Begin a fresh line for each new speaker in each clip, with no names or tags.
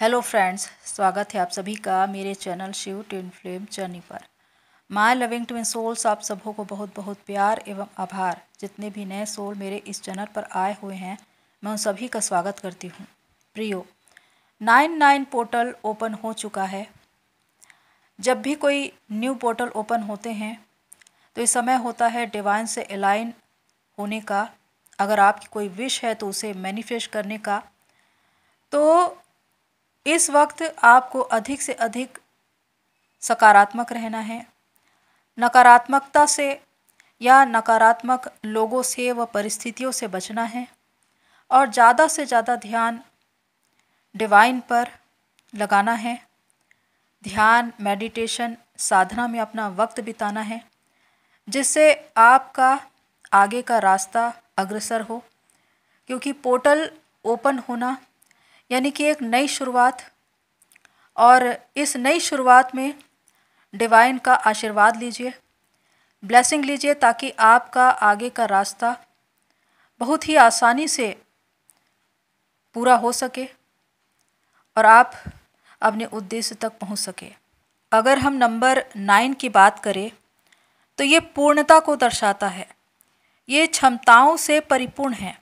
Hello friends स्वागत है आप सभी का मेरे channel Shiv twin flame journey पर माय लविंग ट्विन सोल्स आप सबों को बहुत बहुत प्यार एवं आभार जितने भी नए सोल मेरे इस चैनल पर आए हुए हैं मैं उन सभी का स्वागत करती हूँ प्रियो नाइन नाइन पोर्टल ओपन हो चुका है जब भी कोई न्यू पोर्टल ओपन होते हैं तो इस समय होता है डिवाइन से अलाइन होने का अगर आपकी कोई विश है तो उसे मैनिफेस्ट करने का तो इस वक्त आपको अधिक से अधिक सकारात्मक रहना है नकारात्मकता से या नकारात्मक लोगों से व परिस्थितियों से बचना है और ज़्यादा से ज़्यादा ध्यान डिवाइन पर लगाना है ध्यान मेडिटेशन साधना में अपना वक्त बिताना है जिससे आपका आगे का रास्ता अग्रसर हो क्योंकि पोर्टल ओपन होना यानी कि एक नई शुरुआत और इस नई शुरुआत में डिवाइन का आशीर्वाद लीजिए ब्लेसिंग लीजिए ताकि आपका आगे का रास्ता बहुत ही आसानी से पूरा हो सके और आप अपने उद्देश्य तक पहुंच सके अगर हम नंबर नाइन की बात करें तो ये पूर्णता को दर्शाता है ये क्षमताओं से परिपूर्ण हैं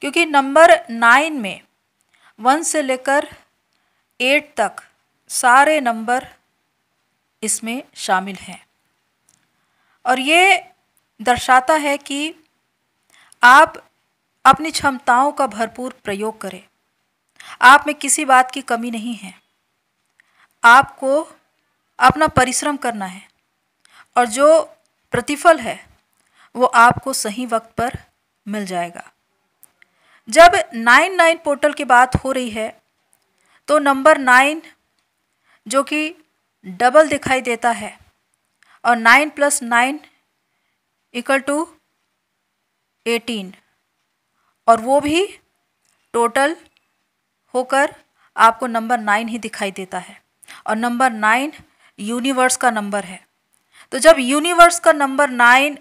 क्योंकि नंबर नाइन में वन से लेकर एट तक सारे नंबर इसमें शामिल हैं और ये दर्शाता है कि आप अपनी क्षमताओं का भरपूर प्रयोग करें आप में किसी बात की कमी नहीं है आपको अपना परिश्रम करना है और जो प्रतिफल है वो आपको सही वक्त पर मिल जाएगा जब नाइन नाइन पोर्टल की बात हो रही है तो नंबर नाइन जो कि डबल दिखाई देता है और nine plus nine equal to eighteen और वो भी टोटल होकर आपको नंबर नाइन ही दिखाई देता है और नंबर नाइन यूनिवर्स का नंबर है तो जब यूनिवर्स का नंबर नाइन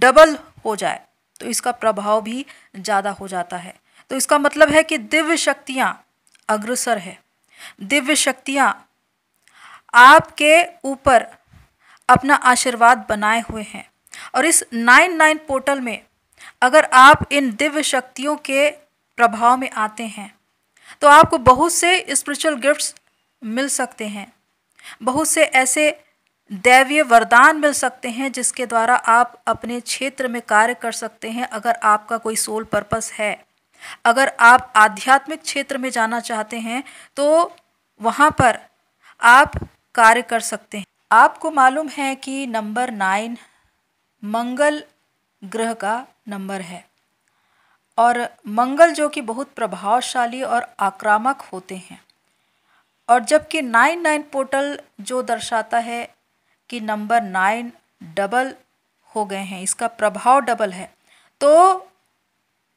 डबल हो जाए तो इसका प्रभाव भी ज़्यादा हो जाता है तो इसका मतलब है कि दिव्य शक्तियाँ अग्रसर है दिव्य शक्तियाँ आपके ऊपर अपना आशीर्वाद बनाए हुए हैं और इस नाइन नाइन पोर्टल में अगर आप इन दिव्य शक्तियों के प्रभाव में आते हैं तो आपको बहुत से स्पिरिचुअल गिफ्ट्स मिल सकते हैं बहुत से ऐसे दैवीय वरदान मिल सकते हैं जिसके द्वारा आप अपने क्षेत्र में कार्य कर सकते हैं अगर आपका कोई सोल पर्पस है अगर आप आध्यात्मिक क्षेत्र में जाना चाहते हैं तो वहाँ पर आप कार्य कर सकते हैं आपको मालूम है कि नंबर नाइन मंगल ग्रह का नंबर है और मंगल जो कि बहुत प्रभावशाली और आक्रामक होते हैं और जबकि नाइन नाइन पोर्टल जो दर्शाता है कि नंबर नाइन डबल हो गए हैं इसका प्रभाव डबल है तो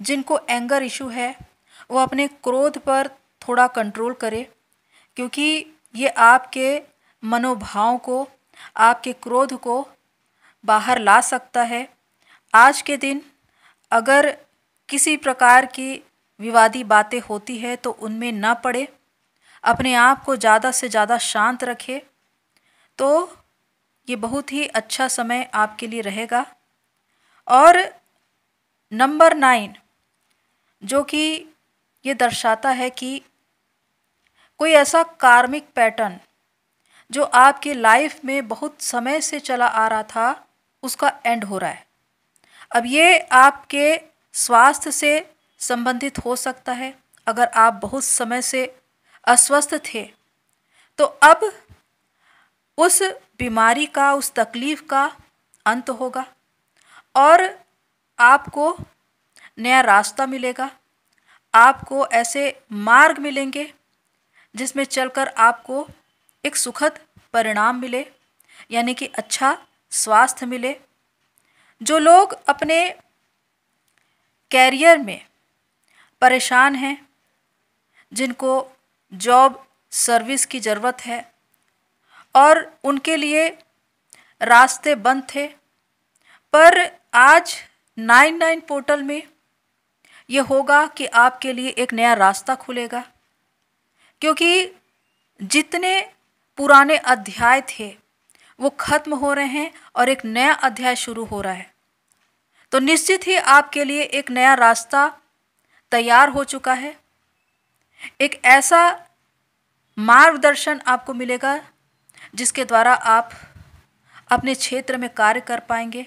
जिनको एंगर इशू है वो अपने क्रोध पर थोड़ा कंट्रोल करें क्योंकि ये आपके मनोभाव को आपके क्रोध को बाहर ला सकता है आज के दिन अगर किसी प्रकार की विवादी बातें होती है तो उनमें ना पड़े अपने आप को ज़्यादा से ज़्यादा शांत रखें तो ये बहुत ही अच्छा समय आपके लिए रहेगा और नंबर नाइन जो कि ये दर्शाता है कि कोई ऐसा कार्मिक पैटर्न जो आपके लाइफ में बहुत समय से चला आ रहा था उसका एंड हो रहा है अब ये आपके स्वास्थ्य से संबंधित हो सकता है अगर आप बहुत समय से अस्वस्थ थे तो अब उस बीमारी का उस तकलीफ़ का अंत होगा और आपको नया रास्ता मिलेगा आपको ऐसे मार्ग मिलेंगे जिसमें चलकर आपको एक सुखद परिणाम मिले यानी कि अच्छा स्वास्थ्य मिले जो लोग अपने कैरियर में परेशान हैं जिनको जॉब सर्विस की ज़रूरत है और उनके लिए रास्ते बंद थे पर आज नाइन नाइन पोर्टल में ये होगा कि आपके लिए एक नया रास्ता खुलेगा क्योंकि जितने पुराने अध्याय थे वो ख़त्म हो रहे हैं और एक नया अध्याय शुरू हो रहा है तो निश्चित ही आपके लिए एक नया रास्ता तैयार हो चुका है एक ऐसा मार्गदर्शन आपको मिलेगा जिसके द्वारा आप अपने क्षेत्र में कार्य कर पाएंगे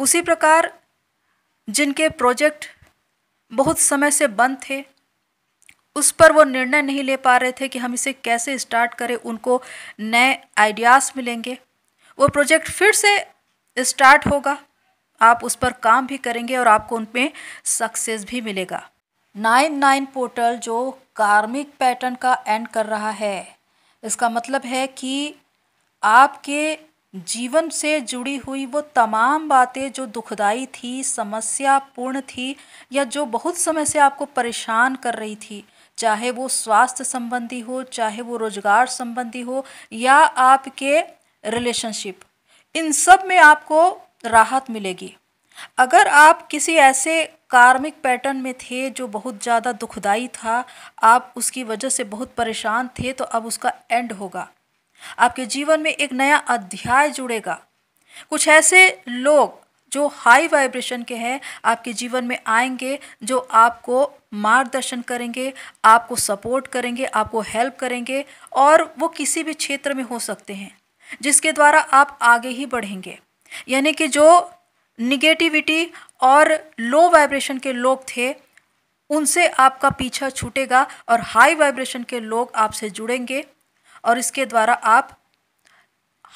उसी प्रकार जिनके प्रोजेक्ट बहुत समय से बंद थे उस पर वो निर्णय नहीं ले पा रहे थे कि हम इसे कैसे स्टार्ट करें उनको नए आइडियाज़ मिलेंगे वो प्रोजेक्ट फिर से स्टार्ट होगा आप उस पर काम भी करेंगे और आपको उनमें सक्सेस भी मिलेगा नाइन नाइन पोर्टल जो कार्मिक पैटर्न का एंड कर रहा है इसका मतलब है कि आपके जीवन से जुड़ी हुई वो तमाम बातें जो दुखदाई थी समस्यापूर्ण थी या जो बहुत समय से आपको परेशान कर रही थी चाहे वो स्वास्थ्य संबंधी हो चाहे वो रोजगार संबंधी हो या आपके रिलेशनशिप इन सब में आपको राहत मिलेगी अगर आप किसी ऐसे कार्मिक पैटर्न में थे जो बहुत ज़्यादा दुखदाई था आप उसकी वजह से बहुत परेशान थे तो अब उसका एंड होगा आपके जीवन में एक नया अध्याय जुड़ेगा कुछ ऐसे लोग जो हाई वाइब्रेशन के हैं आपके जीवन में आएंगे जो आपको मार्गदर्शन करेंगे आपको सपोर्ट करेंगे आपको हेल्प करेंगे और वो किसी भी क्षेत्र में हो सकते हैं जिसके द्वारा आप आगे ही बढ़ेंगे यानी कि जो निगेटिविटी और लो वाइब्रेशन के लोग थे उनसे आपका पीछा छूटेगा और हाई वाइब्रेशन के लोग आपसे जुड़ेंगे और इसके द्वारा आप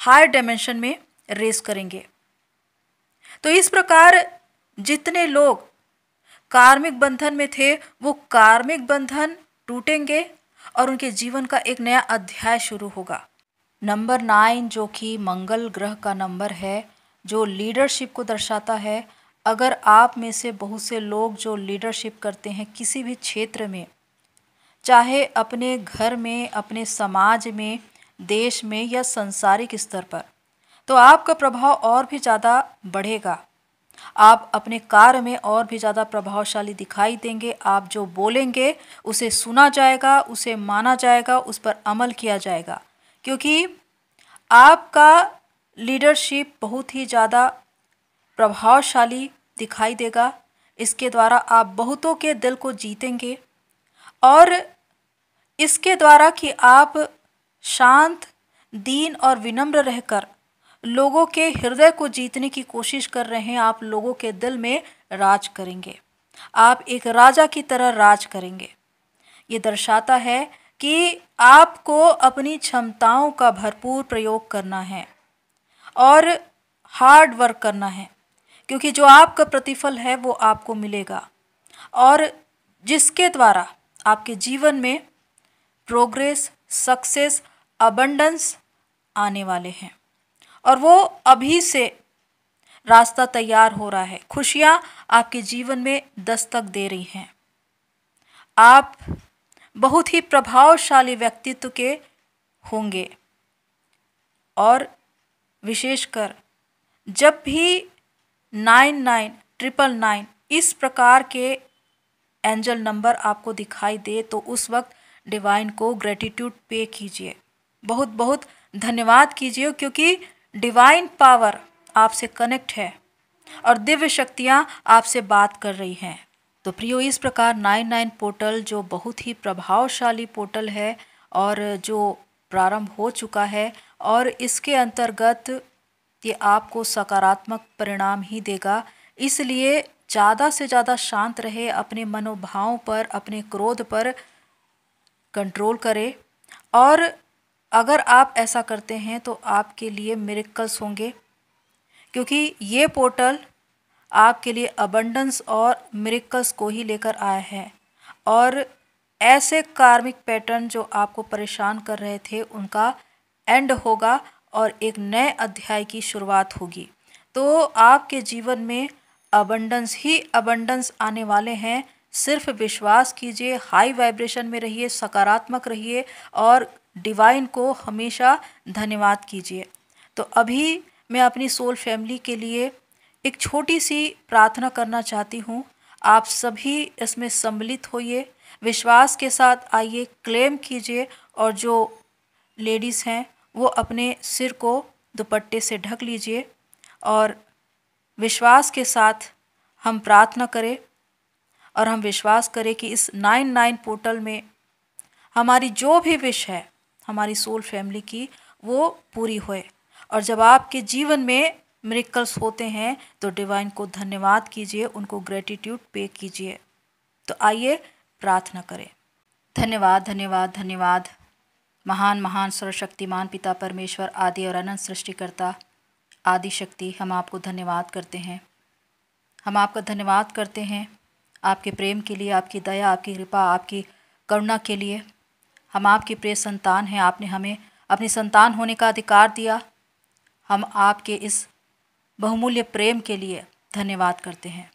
हायर डायमेंशन में रेस करेंगे तो इस प्रकार जितने लोग कार्मिक बंधन में थे वो कार्मिक बंधन टूटेंगे और उनके जीवन का एक नया अध्याय शुरू होगा नंबर नाइन जो कि मंगल ग्रह का नंबर है जो लीडरशिप को दर्शाता है अगर आप में से बहुत से लोग जो लीडरशिप करते हैं किसी भी क्षेत्र में चाहे अपने घर में अपने समाज में देश में या संसारिक स्तर पर तो आपका प्रभाव और भी ज़्यादा बढ़ेगा आप अपने कार्य में और भी ज़्यादा प्रभावशाली दिखाई देंगे आप जो बोलेंगे उसे सुना जाएगा उसे माना जाएगा उस पर अमल किया जाएगा क्योंकि आपका लीडरशिप बहुत ही ज़्यादा प्रभावशाली दिखाई देगा इसके द्वारा आप बहुतों के दिल को जीतेंगे और इसके द्वारा कि आप शांत दीन और विनम्र रहकर लोगों के हृदय को जीतने की कोशिश कर रहे हैं आप लोगों के दिल में राज करेंगे आप एक राजा की तरह राज करेंगे ये दर्शाता है कि आपको अपनी क्षमताओं का भरपूर प्रयोग करना है और हार्ड वर्क करना है क्योंकि जो आपका प्रतिफल है वो आपको मिलेगा और जिसके द्वारा आपके जीवन में प्रोग्रेस सक्सेस अबंडेंस आने वाले हैं और वो अभी से रास्ता तैयार हो रहा है खुशियाँ आपके जीवन में दस्तक दे रही हैं आप बहुत ही प्रभावशाली व्यक्तित्व के होंगे और विशेषकर जब भी नाइन नाइन ट्रिपल नाइन इस प्रकार के एंजल नंबर आपको दिखाई दे तो उस वक्त डिवाइन को ग्रेटिट्यूड पे कीजिए बहुत बहुत धन्यवाद कीजिए क्योंकि डिवाइन पावर आपसे कनेक्ट है और दिव्य शक्तियाँ आपसे बात कर रही हैं तो प्रियो इस प्रकार नाइन नाइन पोर्टल जो बहुत ही प्रभावशाली पोर्टल है और जो प्रारंभ हो चुका है और इसके अंतर्गत ये आपको सकारात्मक परिणाम ही देगा इसलिए ज़्यादा से ज़्यादा शांत रहे अपने मनोभाव पर अपने क्रोध पर कंट्रोल करें और अगर आप ऐसा करते हैं तो आपके लिए मेरिकल्स होंगे क्योंकि ये पोर्टल आपके लिए अबंडस और मेरिकल्स को ही लेकर आया है और ऐसे कार्मिक पैटर्न जो आपको परेशान कर रहे थे उनका एंड होगा और एक नए अध्याय की शुरुआत होगी तो आपके जीवन में अबंडेंस ही अबंडेंस आने वाले हैं सिर्फ विश्वास कीजिए हाई वाइब्रेशन में रहिए सकारात्मक रहिए और डिवाइन को हमेशा धन्यवाद कीजिए तो अभी मैं अपनी सोल फैमिली के लिए एक छोटी सी प्रार्थना करना चाहती हूँ आप सभी इसमें सम्मिलित होइए विश्वास के साथ आइए क्लेम कीजिए और जो लेडीज़ हैं वो अपने सिर को दुपट्टे से ढक लीजिए और विश्वास के साथ हम प्रार्थना करें और हम विश्वास करें कि इस नाइन नाइन पोर्टल में हमारी जो भी विश है हमारी सोल फैमिली की वो पूरी होए और जब आपके जीवन में मेरिकल्स होते हैं तो डिवाइन को धन्यवाद कीजिए उनको ग्रेटिट्यूड पे कीजिए तो आइए प्रार्थना करें धन्यवाद धन्यवाद धन्यवाद महान महान सर्वशक्तिमान पिता परमेश्वर आदि और अनंत सृष्टिकर्ता आदि शक्ति हम आपको धन्यवाद करते हैं हम आपका धन्यवाद करते हैं आपके प्रेम के लिए आपकी दया आपकी कृपा आपकी करुणा के लिए हम आपकी प्रिय संतान हैं आपने हमें अपनी संतान होने का अधिकार दिया हम आपके इस बहुमूल्य प्रेम के लिए धन्यवाद करते हैं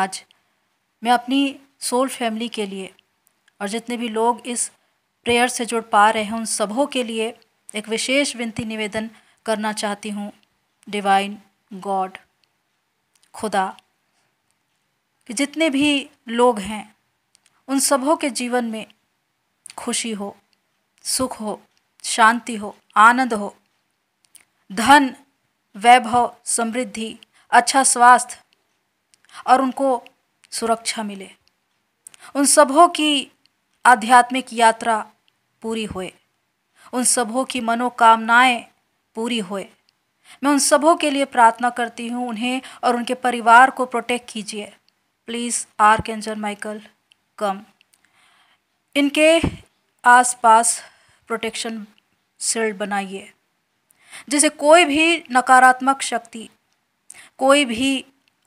आज मैं अपनी सोल फैमिली के लिए और जितने भी लोग इस प्रेयर से जुड़ पा रहे हैं उन सबों के लिए एक विशेष विनती निवेदन करना चाहती हूँ डिवाइन गॉड खुदा कि जितने भी लोग हैं उन सबों के जीवन में खुशी हो सुख हो शांति हो आनंद हो धन वैभव समृद्धि अच्छा स्वास्थ्य और उनको सुरक्षा मिले उन सबों की आध्यात्मिक यात्रा पूरी होए उन सबों की मनोकामनाएं पूरी होए मैं उन सबों के लिए प्रार्थना करती हूँ उन्हें और उनके परिवार को प्रोटेक्ट कीजिए please archangel Michael come इनके आसपास प्रोटेक्शन सील्ड बनाइए जिसे कोई भी नकारात्मक शक्ति कोई भी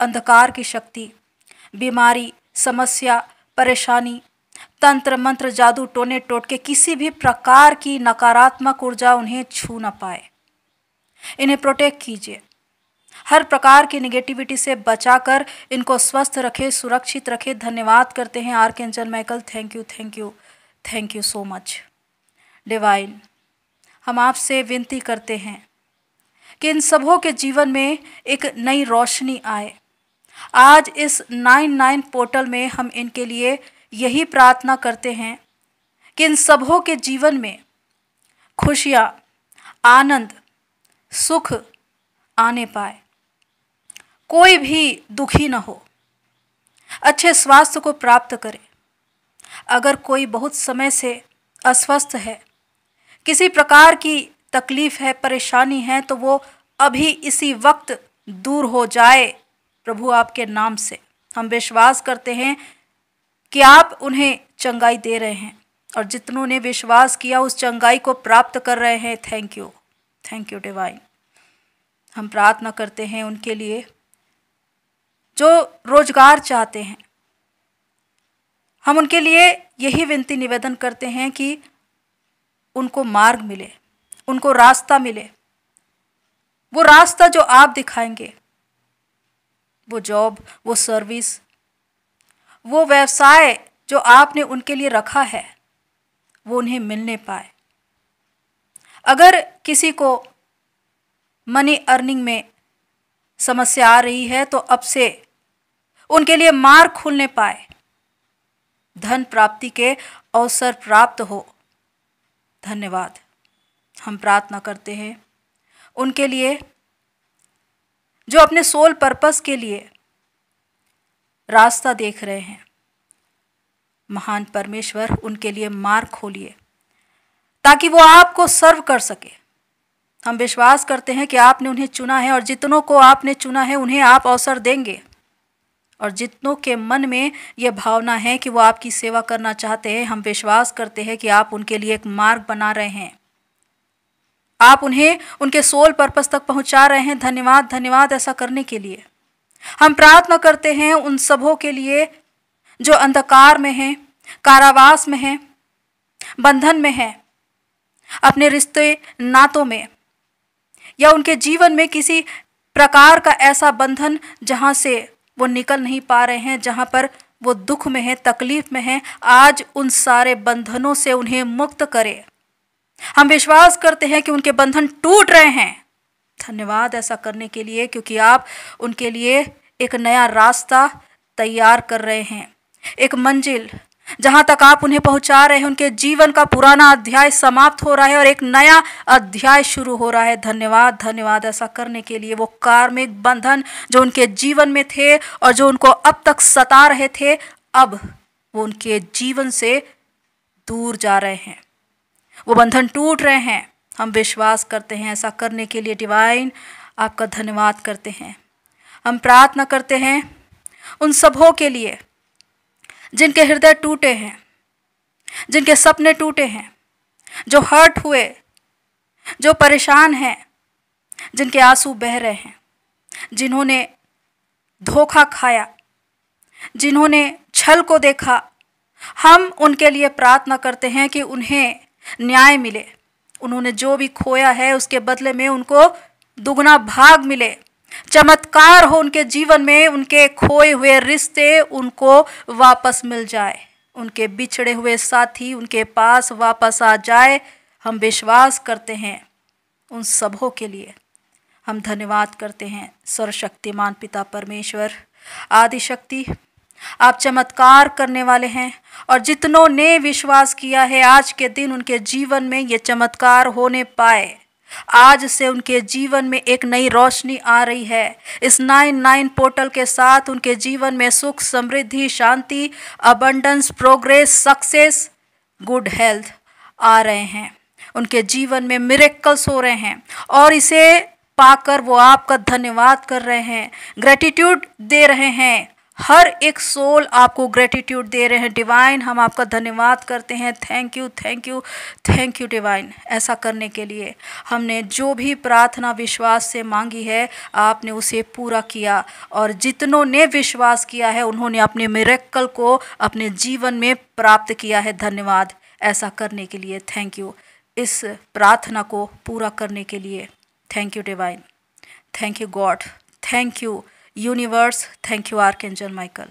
अंधकार की शक्ति बीमारी समस्या परेशानी तंत्र मंत्र जादू टोने टोटके किसी भी प्रकार की नकारात्मक ऊर्जा उन्हें छू ना पाए इन्हें प्रोटेक्ट कीजिए हर प्रकार की निगेटिविटी से बचाकर इनको स्वस्थ रखें सुरक्षित रखें धन्यवाद करते हैं archangel Michael thank you thank you thank you so much divine हम आपसे विनती करते हैं कि इन सबों के जीवन में एक नई रोशनी आए आज इस नाइन नाइन पोर्टल में हम इनके लिए यही प्रार्थना करते हैं कि इन सबों के जीवन में खुशियाँ आनंद सुख आने पाए कोई भी दुखी न हो अच्छे स्वास्थ्य को प्राप्त करे अगर कोई बहुत समय से अस्वस्थ है किसी प्रकार की तकलीफ़ है परेशानी है तो वो अभी इसी वक्त दूर हो जाए प्रभु आपके नाम से हम विश्वास करते हैं कि आप उन्हें चंगाई दे रहे हैं और जितनों ने विश्वास किया उस चंगाई को प्राप्त कर रहे हैं thank you thank you divine हम प्रार्थना करते हैं उनके लिए जो रोजगार चाहते हैं हम उनके लिए यही विनती निवेदन करते हैं कि उनको मार्ग मिले उनको रास्ता मिले वो रास्ता जो आप दिखाएंगे वो जॉब वो सर्विस वो व्यवसाय जो आपने उनके लिए रखा है वो उन्हें मिलने पाए अगर किसी को मनी अर्निंग में समस्या आ रही है तो अब से उनके लिए मार्ग खुलने पाए धन प्राप्ति के अवसर प्राप्त हो धन्यवाद हम प्रार्थना करते हैं उनके लिए जो अपने सोल पर्पस के लिए रास्ता देख रहे हैं महान परमेश्वर उनके लिए मार्ग खोलिए ताकि वो आपको सर्व कर सके हम विश्वास करते हैं कि आपने उन्हें चुना है और जितनों को आपने चुना है उन्हें आप अवसर देंगे और जितनों के मन में यह भावना है कि वो आपकी सेवा करना चाहते हैं हम विश्वास करते हैं कि आप उनके लिए एक मार्ग बना रहे हैं आप उन्हें उनके सोल पर्पस तक पहुंचा रहे हैं धन्यवाद धन्यवाद ऐसा करने के लिए हम प्रार्थना करते हैं उन सबों के लिए जो अंधकार में हैं कारावास में हैं बंधन में हैं अपने रिश्ते नातों में या उनके जीवन में किसी प्रकार का ऐसा बंधन जहाँ से वो निकल नहीं पा रहे हैं जहाँ पर वो दुख में हैं तकलीफ में हैं आज उन सारे बंधनों से उन्हें मुक्त करे हम विश्वास करते हैं कि उनके बंधन टूट रहे हैं धन्यवाद ऐसा करने के लिए क्योंकि आप उनके लिए एक नया रास्ता तैयार कर रहे हैं एक मंजिल जहाँ तक आप उन्हें पहुँचा रहे हैं उनके जीवन का पुराना अध्याय समाप्त हो रहा है और एक नया अध्याय शुरू हो रहा है धन्यवाद धन्यवाद ऐसा करने के लिए वो कार्मिक बंधन जो उनके जीवन में थे और जो उनको अब तक सता रहे थे अब वो उनके जीवन से दूर जा रहे हैं वो बंधन टूट रहे हैं हम विश्वास करते हैं ऐसा करने के लिए डिवाइन आपका धन्यवाद करते हैं हम प्रार्थना करते हैं उन सबों के लिए जिनके हृदय टूटे हैं जिनके सपने टूटे हैं जो हर्ट हुए जो परेशान हैं जिनके आंसू बह रहे हैं जिन्होंने धोखा खाया जिन्होंने छल को देखा हम उनके लिए प्रार्थना करते हैं कि उन्हें न्याय मिले उन्होंने जो भी खोया है उसके बदले में उनको दुगना भाग मिले चमत्कार हो उनके जीवन में उनके खोए हुए रिश्ते उनको वापस मिल जाए उनके बिछड़े हुए साथी उनके पास वापस आ जाए हम विश्वास करते हैं उन सबों के लिए हम धन्यवाद करते हैं सर्वशक्तिमान पिता परमेश्वर आदिशक्ति आप चमत्कार करने वाले हैं और जितनों ने विश्वास किया है आज के दिन उनके जीवन में ये चमत्कार होने पाए आज से उनके जीवन में एक नई रोशनी आ रही है इस नाइन नाइन पोर्टल के साथ उनके जीवन में सुख समृद्धि शांति abundance progress success good health आ रहे हैं उनके जीवन में मिरेकल्स हो रहे हैं और इसे पाकर वो आपका धन्यवाद कर रहे हैं ग्रेटिट्यूड दे रहे हैं हर एक सोल आपको ग्रेटिट्यूड दे रहे हैं डिवाइन हम आपका धन्यवाद करते हैं thank you thank you thank you divine ऐसा करने के लिए हमने जो भी प्रार्थना विश्वास से मांगी है आपने उसे पूरा किया और जितनों ने विश्वास किया है उन्होंने अपने मेरेक्कल को अपने जीवन में प्राप्त किया है धन्यवाद ऐसा करने के लिए थैंक यू इस प्रार्थना को पूरा करने के लिए thank you divine thank you God thank you universe. Thank you, Archangel Michael.